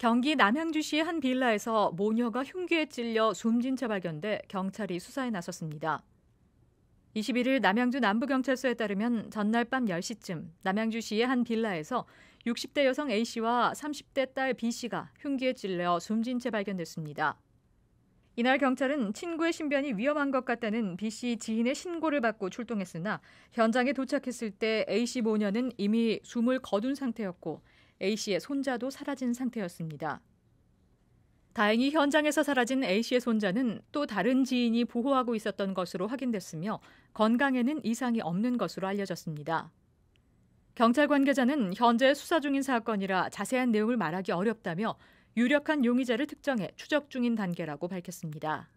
경기 남양주시의 한 빌라에서 모녀가 흉기에 찔려 숨진 채 발견돼 경찰이 수사에 나섰습니다. 21일 남양주 남부경찰서에 따르면 전날 밤 10시쯤 남양주시의 한 빌라에서 60대 여성 A씨와 30대 딸 B씨가 흉기에 찔려 숨진 채 발견됐습니다. 이날 경찰은 친구의 신변이 위험한 것 같다는 B씨 지인의 신고를 받고 출동했으나 현장에 도착했을 때 A씨 모녀는 이미 숨을 거둔 상태였고 A씨의 손자도 사라진 상태였습니다. 다행히 현장에서 사라진 A씨의 손자는 또 다른 지인이 보호하고 있었던 것으로 확인됐으며 건강에는 이상이 없는 것으로 알려졌습니다. 경찰 관계자는 현재 수사 중인 사건이라 자세한 내용을 말하기 어렵다며 유력한 용의자를 특정해 추적 중인 단계라고 밝혔습니다.